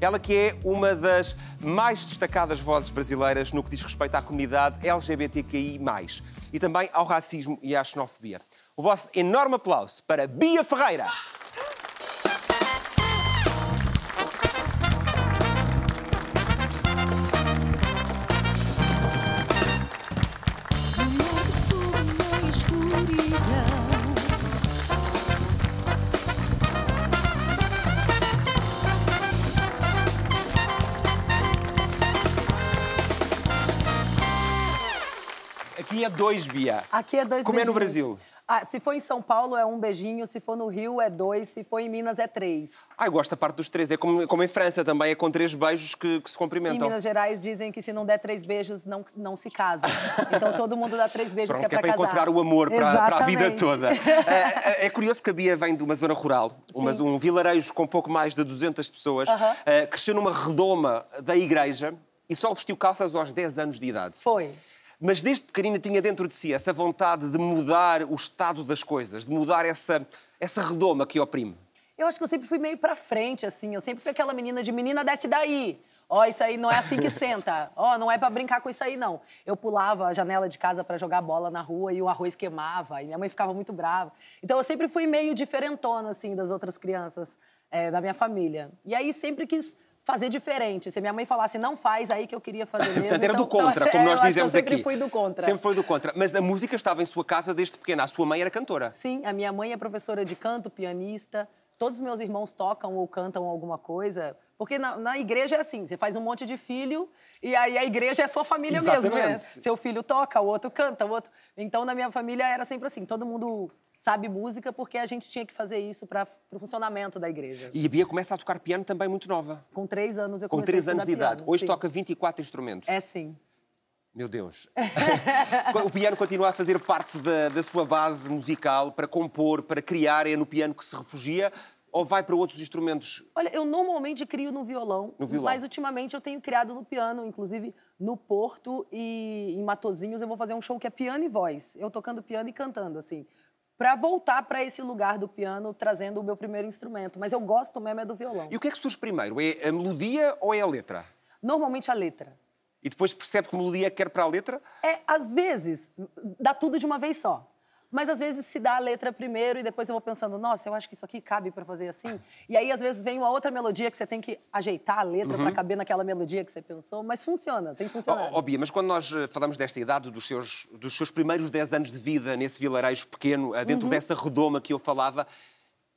Ela que é uma das mais destacadas vozes brasileiras no que diz respeito à comunidade LGBTQI+, e também ao racismo e à xenofobia. O vosso enorme aplauso para Bia Ferreira. é dois, Bia. Aqui é dois Como é no Brasil? Ah, se for em São Paulo é um beijinho, se for no Rio é dois, se for em Minas é três. Ah, eu gosto da parte dos três. É como, como em França também, é com três beijos que, que se cumprimentam. Em Minas Gerais dizem que se não der três beijos não, não se casa. Então todo mundo dá três beijos Pronto, que é, é para encontrar o amor para, para a vida toda. É, é, é, curioso porque a Bia vem de uma zona rural, uma, um vilarejo com pouco mais de 200 pessoas, uh eh, -huh. cresceu numa redoma da igreja e só vestiu calças aos 10 anos de idade. Foi mas desde pequenina tinha dentro de si essa vontade de mudar o estado das coisas, de mudar essa, essa redoma que oprime? Eu acho que eu sempre fui meio pra frente, assim. Eu sempre fui aquela menina de menina, desce daí. Ó, oh, isso aí não é assim que senta. Ó, oh, não é para brincar com isso aí, não. Eu pulava a janela de casa para jogar bola na rua e o arroz queimava. E minha mãe ficava muito brava. Então eu sempre fui meio diferentona, assim, das outras crianças é, da minha família. E aí sempre quis fazer diferente. Se minha mãe falasse, não faz, aí que eu queria fazer mesmo. Portanto, era então, do contra, então, como é, nós dizemos sempre aqui. Sempre foi do contra. Sempre foi do contra. Mas a música estava em sua casa desde pequena. A sua mãe era cantora. Sim, a minha mãe é professora de canto, pianista. Todos os meus irmãos tocam ou cantam alguma coisa. Porque na, na, igreja é assim, você faz um monte de filho e aí a igreja é sua família Exatamente. mesmo, né? Seu filho toca, o outro canta, o outro. Então na minha família era sempre assim, todo mundo sabe música porque a gente tinha que fazer isso para o funcionamento da igreja. E a Bia começa a tocar piano também muito nova. Com três anos eu Com comecei três anos de idade. Piano, Hoje sim. toca 24 instrumentos. É sim. Meu Deus. o piano continua a fazer parte da, da sua base musical para compor, para criar. É no piano que se refugia ou vai para outros instrumentos? Olha, eu normalmente crio no violão, no violão, mas ultimamente eu tenho criado no piano, inclusive no Porto e em Matozinhos eu vou fazer um show que é piano e voz, eu tocando piano e cantando, assim para voltar para esse lugar do piano trazendo o meu primeiro instrumento. Mas eu gosto mesmo é do violão. E o que é que surge primeiro? É a melodia ou é a letra? Normalmente a letra. E depois percebe que melodia quer para a letra? É, às vezes, dá tudo de uma vez só. Mas às vezes se dá a letra primeiro e depois eu vou pensando, nossa, eu acho que isso aqui cabe para fazer assim. E aí às vezes vem uma outra melodia que você tem que ajeitar a letra uhum. para caber naquela melodia que você pensou, mas funciona, tem que funcionar. oh, oh, Bia, mas quando nós eh, falamos desta idade, dos seus, dos seus primeiros 10 anos de vida nesse vilarejo pequeno, eh, dentro uhum. dessa redoma que eu falava,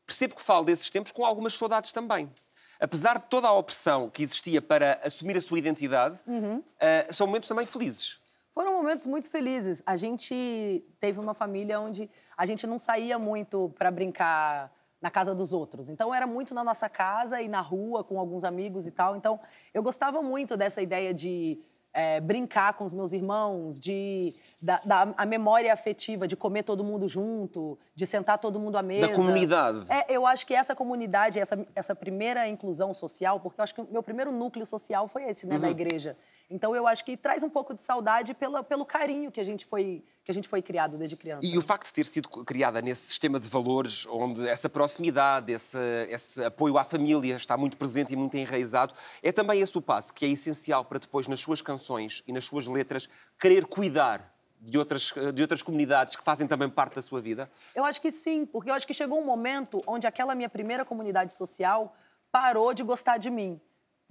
percebo que falo desses tempos com algumas saudades também apesar de toda a opressão que existia para assumir a sua identidade, uhum. uh, são momentos também felizes. Foram momentos muito felizes. A gente teve uma família onde a gente não saía muito para brincar na casa dos outros. Então era muito na nossa casa e na rua com alguns amigos e tal. Então eu gostava muito dessa ideia de é, brincar com os meus irmãos, de da, da, a memória afetiva, de comer todo mundo junto, de sentar todo mundo à mesa. Da comunidade. É, eu acho que essa comunidade, essa, essa primeira inclusão social, porque eu acho que o meu primeiro núcleo social foi esse, né, uhum. da igreja. Então eu acho que traz um pouco de saudade pela, pelo carinho que a gente foi que a gente foi criado desde criança. E o facto de ter sido criada nesse sistema de valores onde essa proximidade, esse, esse, apoio à família está muito presente e muito enraizado, é também esse o passo que é essencial para depois, nas suas canções e nas suas letras, querer cuidar de outras, de outras comunidades que fazem também parte da sua vida? Eu acho que sim, porque eu acho que chegou um momento onde aquela minha primeira comunidade social parou de gostar de mim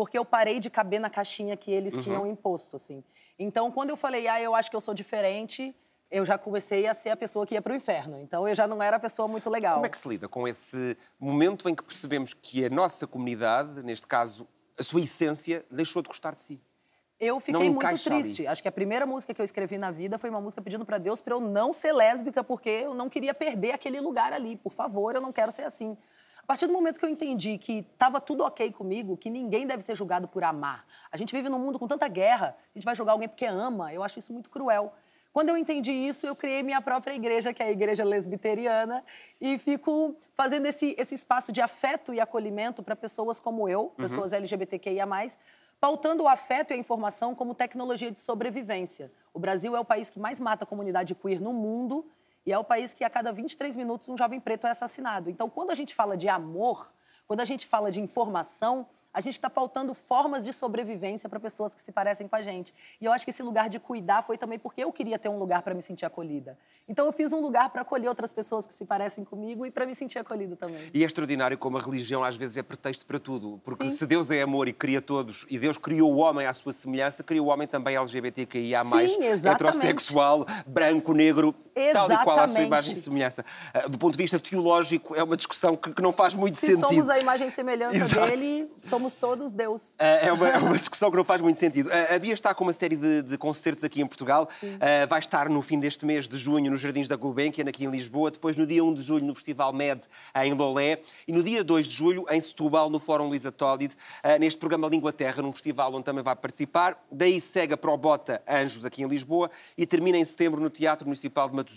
porque eu parei de caber na caixinha que eles uhum. tinham imposto, assim. Então, quando eu falei, ah, eu acho que eu sou diferente, eu já comecei a ser a pessoa que ia para o inferno. Então, eu já não era a pessoa muito legal. Como é que se lida com esse momento em que percebemos que a nossa comunidade, neste caso, a sua essência, deixou de gostar de si? Eu fiquei não muito triste. Ali. Acho que a primeira música que eu escrevi na vida foi uma música pedindo para Deus para eu não ser lésbica, porque eu não queria perder aquele lugar ali. Por favor, eu não quero ser assim partir do momento que eu entendi que estava tudo ok comigo, que ninguém deve ser julgado por amar. A gente vive num mundo com tanta guerra, a gente vai julgar alguém porque ama. Eu acho isso muito cruel. Quando eu entendi isso, eu criei minha própria igreja, que é a Igreja Lesbiteriana, e fico fazendo esse, esse espaço de afeto e acolhimento para pessoas como eu, uhum. pessoas LGBTQIA, pautando o afeto e a informação como tecnologia de sobrevivência. O Brasil é o país que mais mata a comunidade queer no mundo e é o país que a cada 23 minutos um jovem preto é assassinado. Então, quando a gente fala de amor, quando a gente fala de informação, a gente está pautando formas de sobrevivência para pessoas que se parecem com a gente. E eu acho que esse lugar de cuidar foi também porque eu queria ter um lugar para me sentir acolhida. Então eu fiz um lugar para acolher outras pessoas que se parecem comigo e para me sentir acolhida também. E é extraordinário como a religião às vezes é pretexto para tudo. Porque Sim. se Deus é amor e cria todos, e Deus criou o homem à sua semelhança, criou o homem também LGBTQIA+, Sim, mais heterossexual, branco, negro, Exatamente. Tal e qual a sua imagem e semelhança. Ah, do ponto de vista teológico, é uma discussão que, que não faz muito Se sentido. Se somos a imagem e semelhança Exato. dele, somos todos Deus. Ah, é uma, é uma, discussão que não faz muito sentido. Ah, a Bia está com uma série de, de concertos aqui em Portugal. vai estar no fim deste mês de junho nos Jardins da Gulbenkian, aqui em Lisboa. Depois, no dia 1 de julho, no Festival MED, em Lolé. E no dia 2 de julho, em Setúbal, no Fórum Luísa Tólid, neste programa Língua Terra, num festival onde também vai participar. Daí segue a Probota Anjos, aqui em Lisboa. E termina em setembro no Teatro Municipal de Matos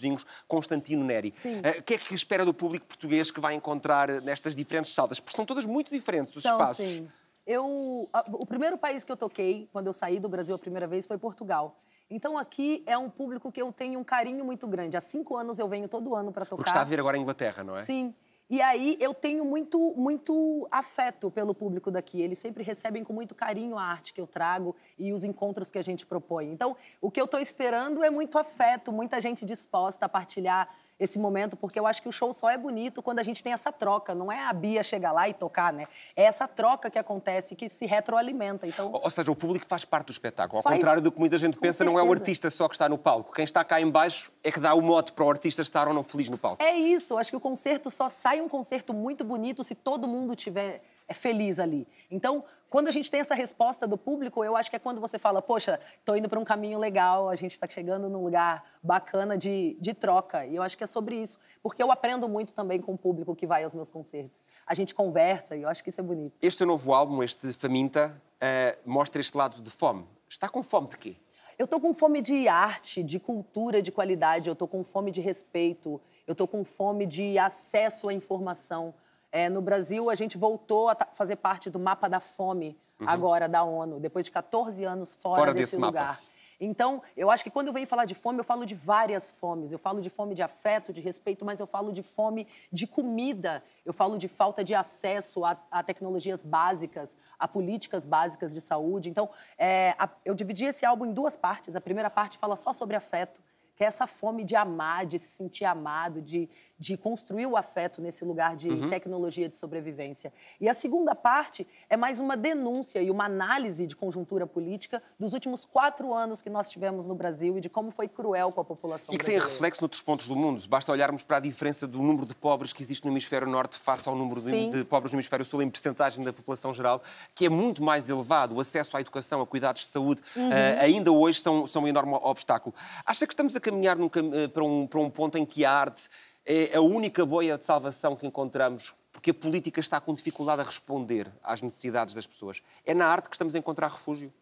Constantino Neri. Sim. Ah, o que é que espera do público português que vai encontrar nestas diferentes salas? Porque são todas muito diferentes os são, espaços. Sim. Eu, o primeiro país que eu toquei quando eu saí do Brasil a primeira vez foi Portugal. Então aqui é um público que eu tenho um carinho muito grande. Há cinco anos eu venho todo ano para tocar. Porque está a vir agora a Inglaterra, não é? Sim. E aí eu tenho muito, muito afeto pelo público daqui. Eles sempre recebem com muito carinho a arte que eu trago e os encontros que a gente propõe. Então, o que eu estou esperando é muito afeto, muita gente disposta a partilhar esse momento, porque eu acho que o show só é bonito quando a gente tem essa troca. Não é a Bia chegar lá e tocar, né? É essa troca que acontece, que se retroalimenta. Então, ou, seja, o público faz parte do espetáculo. Ao faz... contrário do que muita gente Com pensa, certeza. não é o artista só que está no palco. Quem está cá embaixo é que dá o mote para o artista estar ou não feliz no palco. É isso. acho que o concerto só sai um concerto muito bonito se todo mundo tiver é feliz ali. Então, quando a gente tem essa resposta do público, eu acho que é quando você fala, poxa, estou indo para um caminho legal, a gente está chegando num lugar bacana de, de troca. E eu acho que é sobre isso. Porque eu aprendo muito também com o público que vai aos meus concertos. A gente conversa e eu acho que isso é bonito. Este novo álbum, este Faminta, uh, mostra este lado de fome. Está com fome de quê? Eu estou com fome de arte, de cultura de qualidade, eu estou com fome de respeito, eu estou com fome de acesso à informação. É, no Brasil, a gente voltou a fazer parte do mapa da fome uhum. agora da ONU, depois de 14 anos fora, fora desse, desse lugar. Mapa. Então, eu acho que quando eu venho falar de fome, eu falo de várias fomes. Eu falo de fome de afeto, de respeito, mas eu falo de fome de comida. Eu falo de falta de acesso a, a tecnologias básicas, a políticas básicas de saúde. Então, é, a, eu dividi esse álbum em duas partes. A primeira parte fala só sobre afeto que é essa fome de amar, de se sentir amado, de, de construir o afeto nesse lugar de uhum. tecnologia de sobrevivência. E a segunda parte é mais uma denúncia e uma análise de conjuntura política dos últimos quatro anos que nós tivemos no Brasil e de como foi cruel com a população. E que brasileira. tem reflexo noutros pontos do mundo. Basta olharmos para a diferença do número de pobres que existe no hemisfério norte face ao número de, de pobres no hemisfério sul em percentagem da população geral, que é muito mais elevado. O acesso à educação, a cuidados de saúde, uhum. uh, ainda hoje são, são um enorme obstáculo. Acha que estamos a caminhar num, eh, para, um, para um ponto em que a arte é a única boia de salvação que encontramos porque a política está com dificuldade a responder às necessidades das pessoas. É na arte que estamos a encontrar refúgio.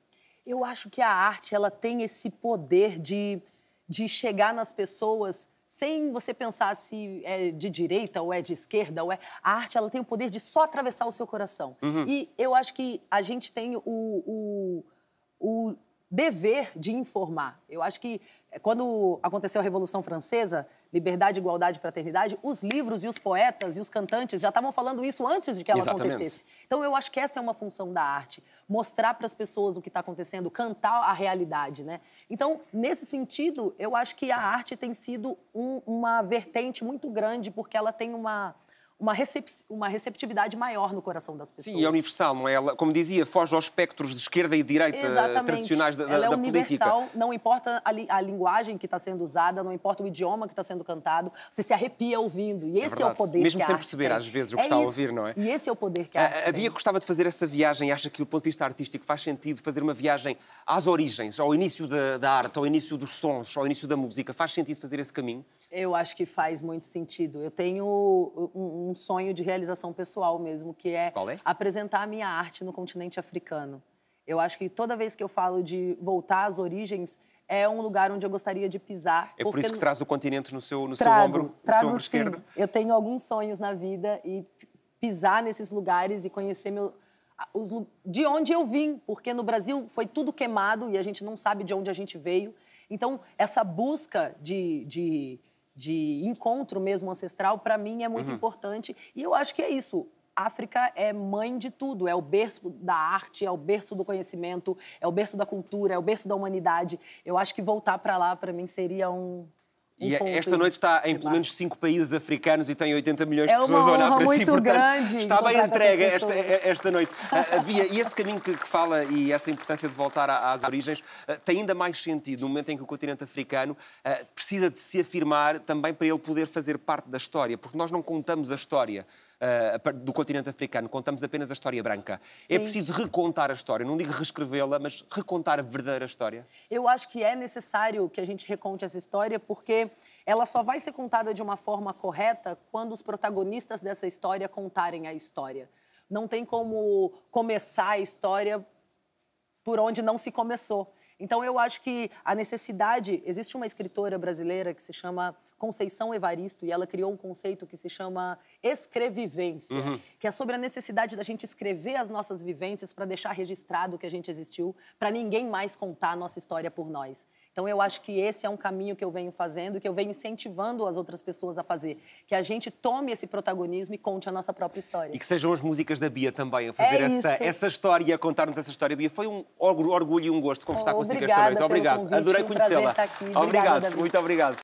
Eu acho que a arte ela tem esse poder de, de chegar nas pessoas sem você pensar se é de direita ou é de esquerda ou é a arte ela tem o poder de só atravessar o seu coração. Uhum. E eu acho que a gente tem o, o dever de informar. Eu acho que eh, quando aconteceu a Revolução Francesa, liberdade, igualdade e fraternidade, os livros e os poetas e os cantantes já estavam falando isso antes de que ela Exatamente. acontecesse. Então eu acho que essa é uma função da arte, mostrar para as pessoas o que está acontecendo, cantar a realidade, né? Então nesse sentido eu acho que a arte tem sido um, uma vertente muito grande porque ela tem uma uma, uma receptividade maior no coração das pessoas. Sim, é universal, não é? Ela, como dizia, foge aos espectros de esquerda e direita Exatamente. tradicionais da, Ela é da universal, política. Não importa a, li, a linguagem que está sendo usada, não importa o idioma que está sendo cantado, você se arrepia ouvindo. E é esse é, é o poder Mesmo que sem perceber, tem. às vezes, o que é está isso. a ouvir, não é? E esse é o poder que a, a, a Bia gostava de fazer essa viagem acha que, do ponto de vista artístico, faz sentido fazer uma viagem às origens, ao início da, da arte, ao início dos sons, ao início da música? Faz sentido fazer esse caminho? Eu acho que faz muito sentido. Eu tenho um, sonho de realização pessoal mesmo, que é, é apresentar a minha arte no continente africano. Eu acho que toda vez que eu falo de voltar às origens, é um lugar onde eu gostaria de pisar. É por isso que traz o continente no seu, no trago, seu ombro, trago, no seu ombro esquerdo? Eu tenho alguns sonhos na vida e pisar nesses lugares e conhecer meu, os, de onde eu vim, porque no Brasil foi tudo queimado e a gente não sabe de onde a gente veio. Então, essa busca de, de de encontro mesmo ancestral, para mim é muito uhum. importante. E eu acho que é isso. África é mãe de tudo, é o berço da arte, é o berço do conhecimento, é o berço da cultura, é o berço da humanidade. Eu acho que voltar para lá, para mim, seria um, e é, esta noite está em pelo menos cinco países africanos e tem 80 milhões é de pessoas a olhar para si. Muito portanto, grande está bem entregue esta, eh, esta noite. Ah, ah, e esse caminho que, que, fala e essa importância de voltar às origens ah, tem ainda mais sentido no momento em que o continente africano precisa de se afirmar também para ele poder fazer parte da história, porque nós não contamos a história. Eh, do continente africano, contamos apenas a história branca. É Sim. É preciso recontar a história, não digo reescrevê-la, mas recontar a verdadeira história. Eu acho que é necessário que a gente reconte essa história, porque ela só vai ser contada de uma forma correta quando os protagonistas dessa história contarem a história. Não tem como começar a história por onde não se começou. Então, eu acho que a necessidade. Existe uma escritora brasileira que se chama Conceição Evaristo e ela criou um conceito que se chama escrevivência, uhum. que é sobre a necessidade da gente escrever as nossas vivências para deixar registrado que a gente existiu, para ninguém mais contar a nossa história por nós. Então eu acho que esse é um caminho que eu venho fazendo, que eu venho incentivando as outras pessoas a fazer, que a gente tome esse protagonismo e conte a nossa própria história. E que sejam as músicas da Bia também a fazer é essa, essa, história e a contar-nos essa história. Bia, foi um orgulho e um gosto conversar oh, consigo esta Obrigado, convite, adorei um conhecê-la. Obrigado, muito obrigado.